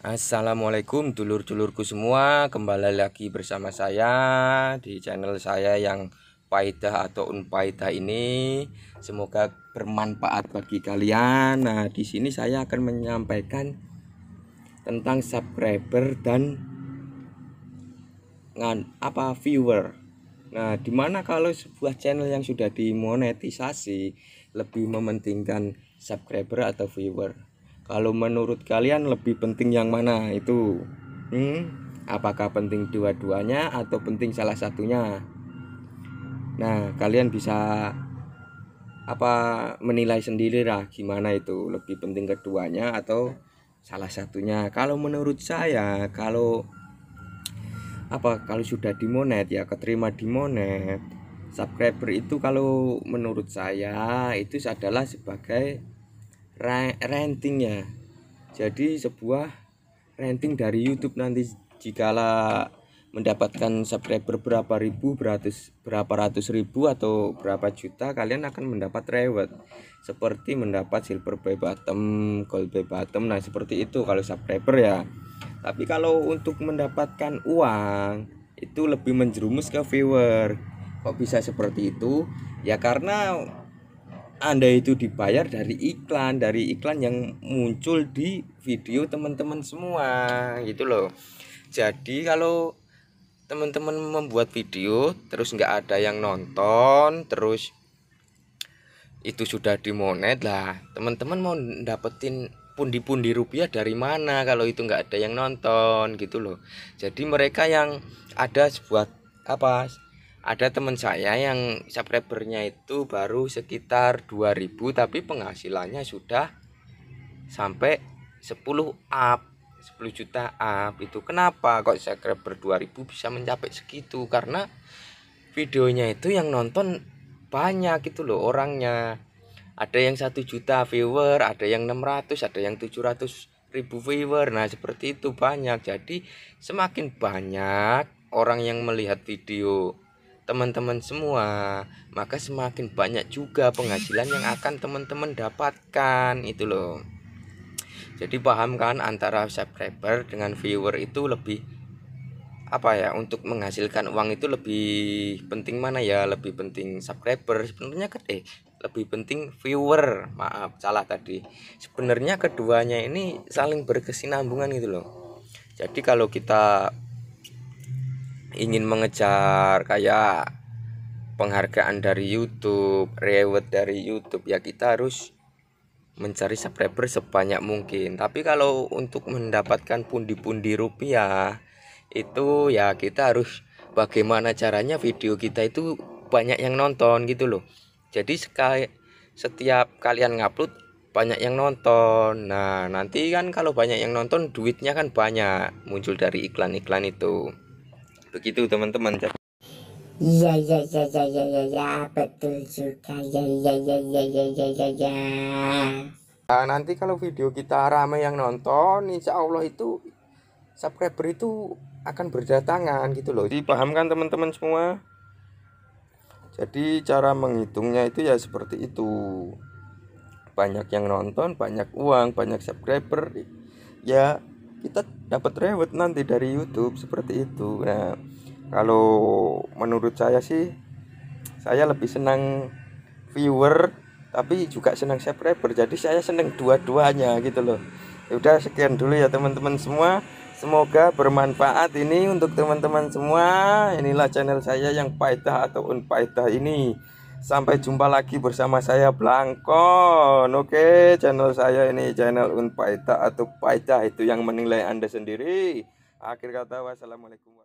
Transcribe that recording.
Assalamualaikum dulur-dulurku semua Kembali lagi bersama saya Di channel saya yang Paidah atau Unpaidah ini Semoga bermanfaat bagi kalian Nah di sini saya akan menyampaikan Tentang subscriber dan ngan, apa viewer Nah dimana kalau sebuah channel yang sudah dimonetisasi Lebih mementingkan subscriber atau viewer kalau menurut kalian lebih penting yang mana itu? Hmm, apakah penting dua-duanya atau penting salah satunya? Nah, kalian bisa apa menilai sendiri lah gimana itu lebih penting keduanya atau salah satunya. Kalau menurut saya kalau apa kalau sudah di monet ya keterima di monet subscriber itu kalau menurut saya itu adalah sebagai renting ya jadi sebuah renting dari YouTube nanti jikala mendapatkan subscriber berapa ribu beratus berapa ratus ribu atau berapa juta kalian akan mendapat reward seperti mendapat silver play bottom gold play bottom nah seperti itu kalau subscriber ya tapi kalau untuk mendapatkan uang itu lebih menjerumus ke viewer kok bisa seperti itu ya karena anda itu dibayar dari iklan, dari iklan yang muncul di video teman-teman semua gitu loh. Jadi kalau teman-teman membuat video terus nggak ada yang nonton, terus itu sudah dimonet lah. Teman-teman mau dapetin pundi-pundi rupiah dari mana kalau itu nggak ada yang nonton gitu loh. Jadi mereka yang ada sebuah apa ada teman saya yang subscribernya itu baru sekitar 2000 tapi penghasilannya sudah sampai 10 up 10 juta up itu kenapa kok subscriber 2000 bisa mencapai segitu karena videonya itu yang nonton banyak gitu loh orangnya ada yang satu juta viewer ada yang 600 ada yang 700 ribu viewer nah seperti itu banyak jadi semakin banyak orang yang melihat video teman-teman semua, maka semakin banyak juga penghasilan yang akan teman-teman dapatkan itu loh. Jadi paham kan antara subscriber dengan viewer itu lebih apa ya untuk menghasilkan uang itu lebih penting mana ya lebih penting subscriber sebenarnya kan eh lebih penting viewer maaf salah tadi sebenarnya keduanya ini saling berkesinambungan gitu loh jadi kalau kita ingin mengejar kayak penghargaan dari YouTube, reward dari YouTube ya kita harus mencari subscriber sebanyak mungkin. Tapi kalau untuk mendapatkan pundi-pundi rupiah itu ya kita harus bagaimana caranya video kita itu banyak yang nonton gitu loh. Jadi sekali setiap kalian ngupload banyak yang nonton. Nah, nanti kan kalau banyak yang nonton duitnya kan banyak muncul dari iklan-iklan itu begitu teman-teman iya iya iya iya iya iya ya, betul juga iya iya iya iya iya iya iya ya. nah, nanti kalau video kita ramai yang nonton insya Allah itu subscriber itu akan berdatangan gitu loh dipahamkan teman-teman semua jadi cara menghitungnya itu ya seperti itu banyak yang nonton banyak uang banyak subscriber ya kita dapat reward nanti dari YouTube seperti itu nah kalau menurut saya sih saya lebih senang viewer tapi juga senang subscriber jadi saya senang dua-duanya gitu loh Ya udah sekian dulu ya teman-teman semua semoga bermanfaat ini untuk teman-teman semua inilah channel saya yang paitah atau unpaitah ini Sampai jumpa lagi bersama saya Blangkon. Oke, channel saya ini channel Unpaita atau Paita itu yang menilai Anda sendiri. Akhir kata wassalamualaikum.